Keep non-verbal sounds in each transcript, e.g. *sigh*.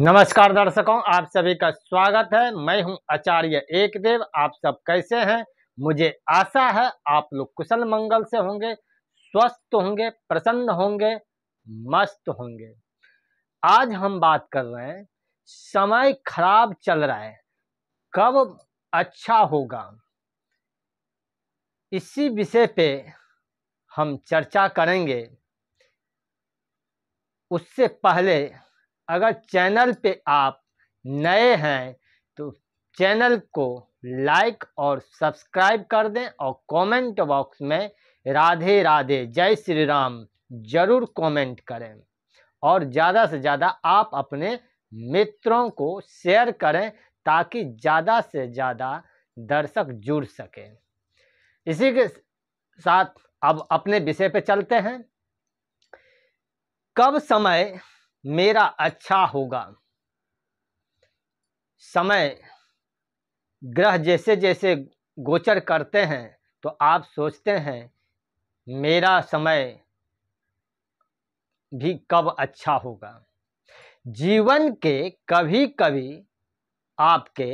नमस्कार दर्शकों आप सभी का स्वागत है मैं हूं आचार्य एक देव आप सब कैसे हैं मुझे आशा है आप लोग कुशल मंगल से होंगे स्वस्थ होंगे प्रसन्न होंगे मस्त होंगे आज हम बात कर रहे हैं समय खराब चल रहा है कब अच्छा होगा इसी विषय पे हम चर्चा करेंगे उससे पहले अगर चैनल पे आप नए हैं तो चैनल को लाइक और सब्सक्राइब कर दें और कमेंट बॉक्स में राधे राधे जय श्री राम ज़रूर कमेंट करें और ज़्यादा से ज़्यादा आप अपने मित्रों को शेयर करें ताकि ज़्यादा से ज़्यादा दर्शक जुड़ सकें इसी के साथ अब अपने विषय पर चलते हैं कब समय मेरा अच्छा होगा समय ग्रह जैसे जैसे गोचर करते हैं तो आप सोचते हैं मेरा समय भी कब अच्छा होगा जीवन के कभी कभी आपके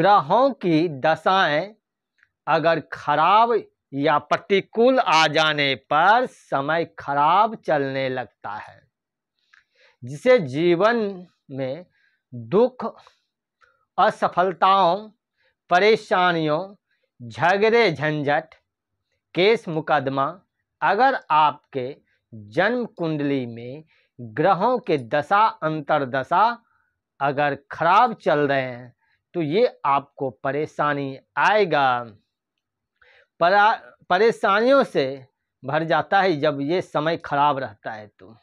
ग्रहों की दशाएं अगर खराब या प्रतिकूल आ जाने पर समय खराब चलने लगता है जिसे जीवन में दुख असफलताओं परेशानियों झगड़े झंझट केस मुकदमा अगर आपके जन्म कुंडली में ग्रहों के दशा अंतरदशा अगर खराब चल रहे हैं तो ये आपको परेशानी आएगा परेशानियों से भर जाता है जब ये समय खराब रहता है तो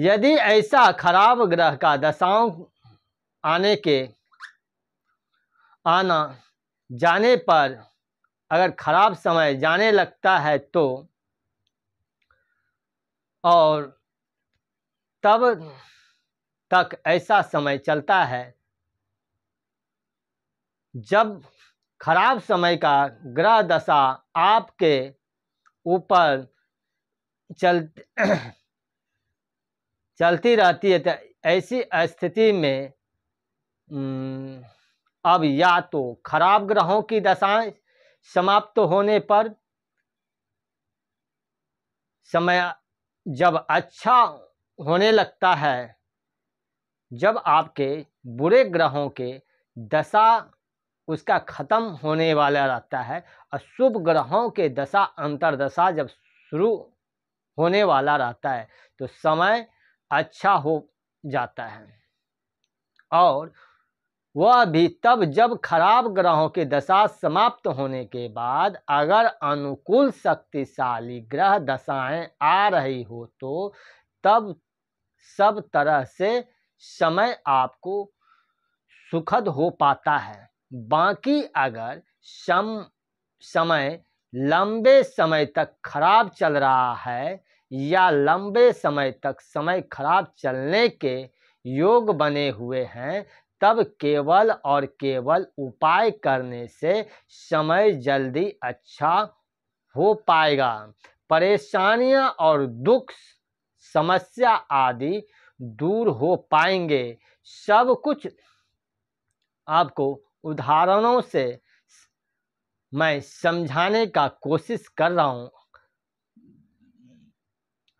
यदि ऐसा खराब ग्रह का दशाओं आने के आना जाने पर अगर खराब समय जाने लगता है तो और तब तक ऐसा समय चलता है जब खराब समय का ग्रह दशा आपके ऊपर चल चलती रहती है तो ऐसी स्थिति में अब या तो खराब ग्रहों की दशाएं समाप्त होने पर समय जब अच्छा होने लगता है जब आपके बुरे ग्रहों के दशा उसका ख़त्म होने वाला रहता है और शुभ ग्रहों के दशा अंतरदशा जब शुरू होने वाला रहता है तो समय अच्छा हो जाता है और वह भी तब जब खराब ग्रहों की दशा समाप्त होने के बाद अगर अनुकूल शक्तिशाली ग्रह दशाएं आ रही हो तो तब सब तरह से समय आपको सुखद हो पाता है बाकी अगर सम समय लंबे समय तक खराब चल रहा है या लंबे समय तक समय खराब चलने के योग बने हुए हैं तब केवल और केवल उपाय करने से समय जल्दी अच्छा हो पाएगा परेशानियां और दुख समस्या आदि दूर हो पाएंगे सब कुछ आपको उदाहरणों से मैं समझाने का कोशिश कर रहा हूँ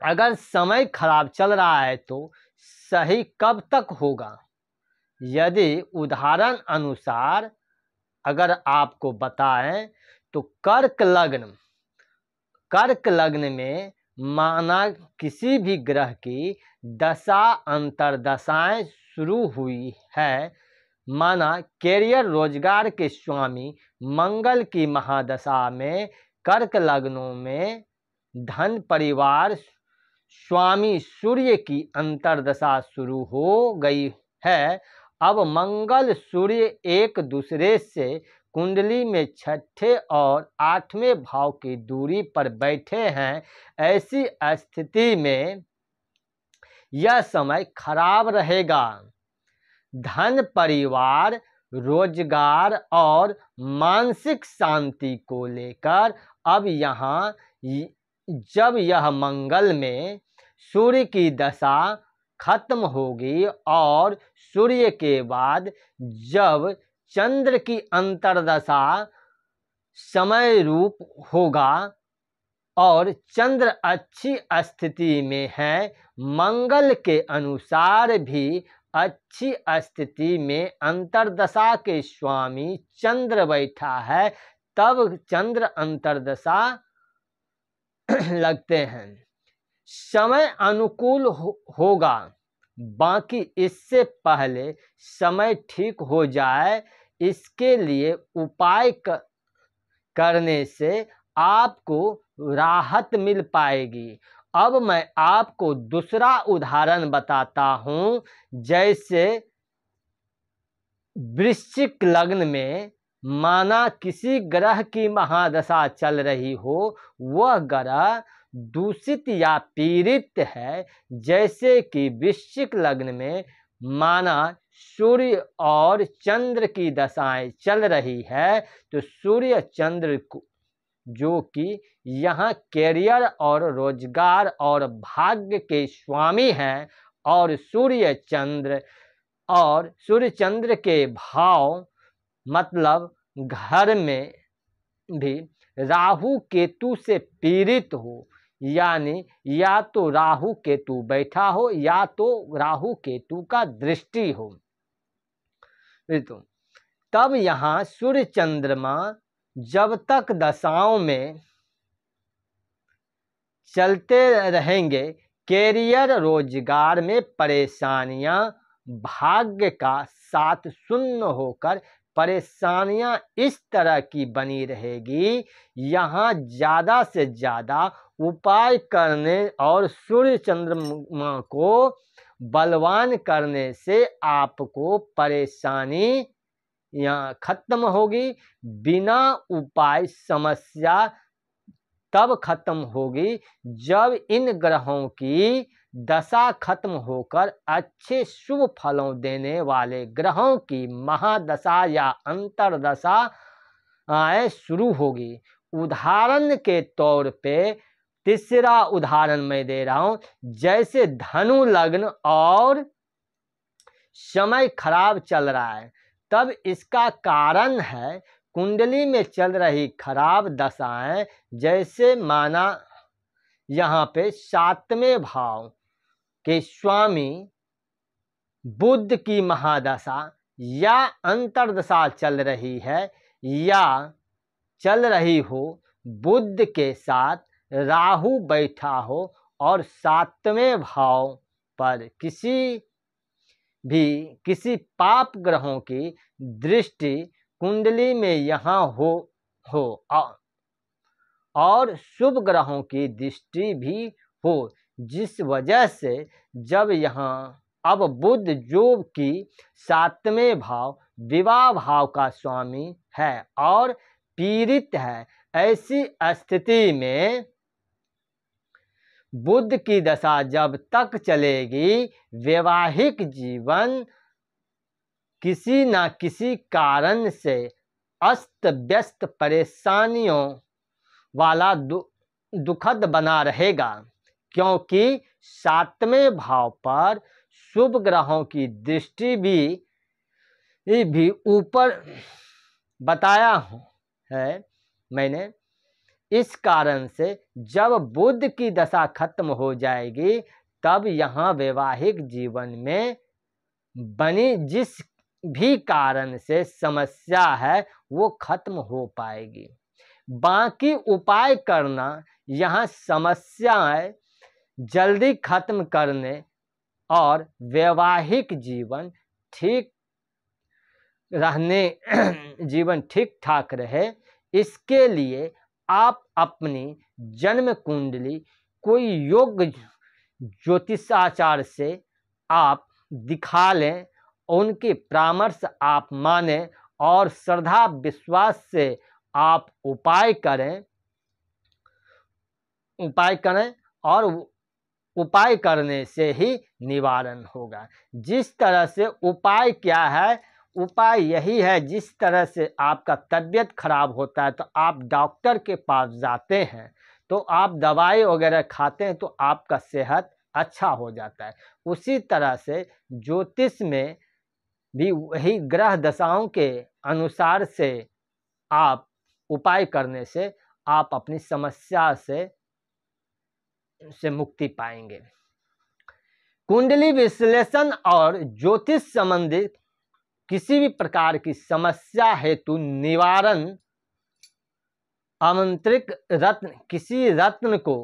अगर समय खराब चल रहा है तो सही कब तक होगा यदि उदाहरण अनुसार अगर आपको बताएं तो कर्क लग्न कर्क लग्न में माना किसी भी ग्रह की दशा अंतरदशाएं शुरू हुई है माना कैरियर रोजगार के स्वामी मंगल की महादशा में कर्क लग्नों में धन परिवार स्वामी सूर्य की अंतरदशा शुरू हो गई है अब मंगल सूर्य एक दूसरे से कुंडली में छठे और आठवें भाव की दूरी पर बैठे हैं ऐसी स्थिति में यह समय खराब रहेगा धन परिवार रोजगार और मानसिक शांति को लेकर अब यहाँ जब यह मंगल में सूर्य की दशा खत्म होगी और सूर्य के बाद जब चंद्र की अंतर्दशा समय रूप होगा और चंद्र अच्छी स्थिति में है मंगल के अनुसार भी अच्छी स्थिति में अंतर्दशा के स्वामी चंद्र बैठा है तब चंद्र अंतर्दशा *clears throat* लगते हैं समय अनुकूल हो, होगा बाकी इससे पहले समय ठीक हो जाए इसके लिए उपाय करने से आपको राहत मिल पाएगी अब मैं आपको दूसरा उदाहरण बताता हूँ जैसे वृश्चिक लग्न में माना किसी ग्रह की महादशा चल रही हो वह ग्रह दूषित या पीड़ित है जैसे कि वृश्चिक लग्न में माना सूर्य और चंद्र की दशाएं चल रही है तो सूर्य चंद्र को जो कि यहाँ कैरियर और रोजगार और भाग्य के स्वामी हैं और सूर्य चंद्र और सूर्य चंद्र के भाव मतलब घर में भी राहु केतु से पीड़ित हो यानी या तो राहु केतु बैठा हो या तो राहु केतु का दृष्टि हो तो तब यहाँ सूर्य चंद्रमा जब तक दशाओं में चलते रहेंगे कैरियर रोजगार में परेशानियां भाग्य का साथ सुन्न होकर परेशानियां इस तरह की बनी रहेगी यहाँ ज़्यादा से ज़्यादा उपाय करने और सूर्य चंद्रमा को बलवान करने से आपको परेशानी यहाँ खत्म होगी बिना उपाय समस्या तब खत्म होगी जब इन ग्रहों की दशा खत्म होकर अच्छे शुभ फलों देने वाले ग्रहों की महादशा या अंतरदशा शुरू होगी उदाहरण के तौर पे तीसरा उदाहरण मैं दे रहा हूँ जैसे धनु लग्न और समय खराब चल रहा है तब इसका कारण है कुंडली में चल रही खराब दशाएं जैसे माना यहाँ पे सातवें भाव के स्वामी बुद्ध की महादशा या अंतरदशा चल रही है या चल रही हो बुद्ध के साथ राहु बैठा हो और सातवें भाव पर किसी भी किसी पाप ग्रहों की दृष्टि कुंडली में यहाँ हो हो और शुभ ग्रहों की दृष्टि भी हो जिस वजह से जब यहाँ अब बुद्ध जो कि सातवें भाव विवाह भाव का स्वामी है और पीड़ित है ऐसी स्थिति में बुद्ध की दशा जब तक चलेगी वैवाहिक जीवन किसी न किसी कारण से अस्त व्यस्त परेशानियों वाला दु, दुखद बना रहेगा क्योंकि सातवें भाव पर शुभ ग्रहों की दृष्टि भी भी ऊपर बताया हूँ है मैंने इस कारण से जब बुद्ध की दशा खत्म हो जाएगी तब यहाँ वैवाहिक जीवन में बनी जिस भी कारण से समस्या है वो खत्म हो पाएगी बाकी उपाय करना यहाँ है जल्दी खत्म करने और वैवाहिक जीवन ठीक रहने *clears throat* जीवन ठीक ठाक रहे इसके लिए आप अपनी जन्म कुंडली कोई योग्य ज्योतिषाचार से आप दिखा लें उनके परामर्श आप माने और श्रद्धा विश्वास से आप उपाय करें उपाय करें और उपाय करने से ही निवारण होगा जिस तरह से उपाय क्या है उपाय यही है जिस तरह से आपका तबीयत खराब होता है तो आप डॉक्टर के पास जाते हैं तो आप दवाई वगैरह खाते हैं तो आपका सेहत अच्छा हो जाता है उसी तरह से ज्योतिष में भी वही ग्रह दशाओं के अनुसार से आप उपाय करने से आप अपनी समस्या से से मुक्ति पाएंगे कुंडली विश्लेषण और ज्योतिष संबंधित किसी भी प्रकार की समस्या हेतु निवारण आमंत्रिक रत्न किसी रत्न को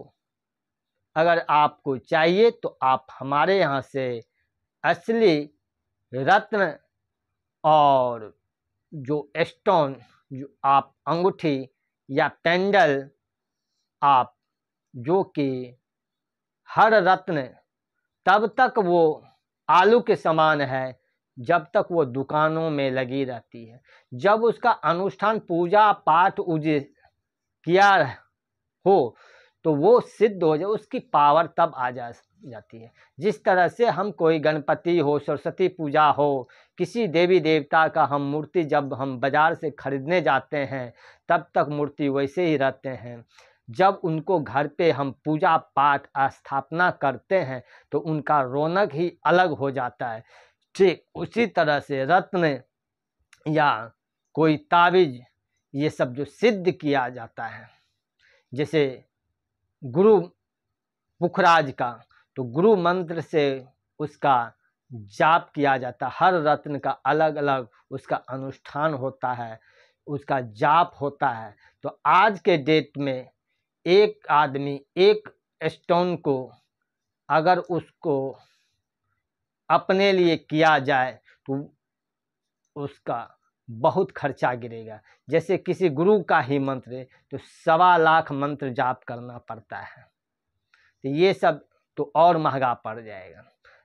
अगर आपको चाहिए तो आप हमारे यहाँ से असली रत्न और जो स्टोन जो आप अंगूठी या पेंडल आप जो कि हर रत्न तब तक वो आलू के समान है जब तक वो दुकानों में लगी रहती है जब उसका अनुष्ठान पूजा पाठ उज किया हो तो वो सिद्ध हो जाए उसकी पावर तब आ जा जाती है जिस तरह से हम कोई गणपति हो सरस्वती पूजा हो किसी देवी देवता का हम मूर्ति जब हम बाज़ार से ख़रीदने जाते हैं तब तक मूर्ति वैसे ही रहते हैं जब उनको घर पे हम पूजा पाठ स्थापना करते हैं तो उनका रौनक ही अलग हो जाता है ठीक उसी तरह से रत्न या कोई ताबिज ये सब जो सिद्ध किया जाता है जैसे गुरु पुखराज का तो गुरु मंत्र से उसका जाप किया जाता है हर रत्न का अलग अलग उसका अनुष्ठान होता है उसका जाप होता है तो आज के डेट में एक आदमी एक स्टोन को अगर उसको अपने लिए किया जाए तो उसका बहुत खर्चा गिरेगा जैसे किसी गुरु का ही मंत्र है तो सवा लाख मंत्र जाप करना पड़ता है तो ये सब तो और महंगा पड़ जाएगा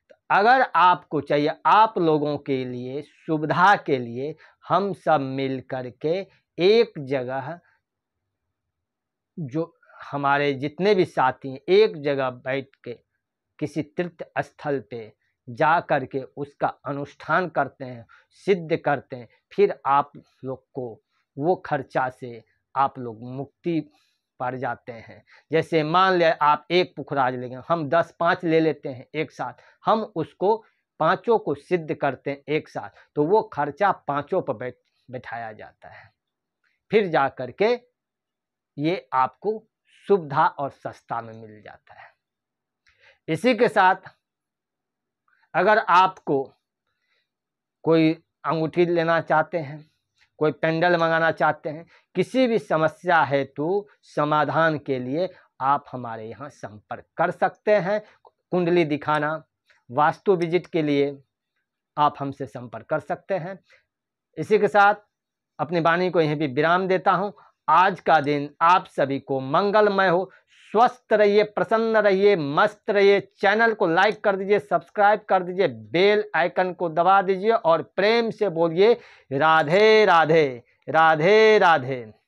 तो अगर आपको चाहिए आप लोगों के लिए सुविधा के लिए हम सब मिल कर के एक जगह जो हमारे जितने भी साथी हैं एक जगह बैठ के किसी तीर्थ स्थल पे जा कर के उसका अनुष्ठान करते हैं सिद्ध करते हैं फिर आप लोग को वो खर्चा से आप लोग मुक्ति पड़ जाते हैं जैसे मान लिया आप एक पुखराज लेंगे हम दस पाँच ले लेते हैं एक साथ हम उसको पाँचों को सिद्ध करते हैं एक साथ तो वो खर्चा पाँचों पर बैठ बैठाया जाता है फिर जा कर के ये आपको सुविधा और सस्ता में मिल जाता है इसी के साथ अगर आपको कोई अंगूठी लेना चाहते हैं कोई पेंडल मंगाना चाहते हैं किसी भी समस्या है तो समाधान के लिए आप हमारे यहाँ संपर्क कर सकते हैं कुंडली दिखाना वास्तु विजिट के लिए आप हमसे संपर्क कर सकते हैं इसी के साथ अपनी वाणी को यहीं भी विराम देता हूँ आज का दिन आप सभी को मंगलमय हो स्वस्थ रहिए प्रसन्न रहिए मस्त रहिए चैनल को लाइक कर दीजिए सब्सक्राइब कर दीजिए बेल आइकन को दबा दीजिए और प्रेम से बोलिए राधे राधे राधे राधे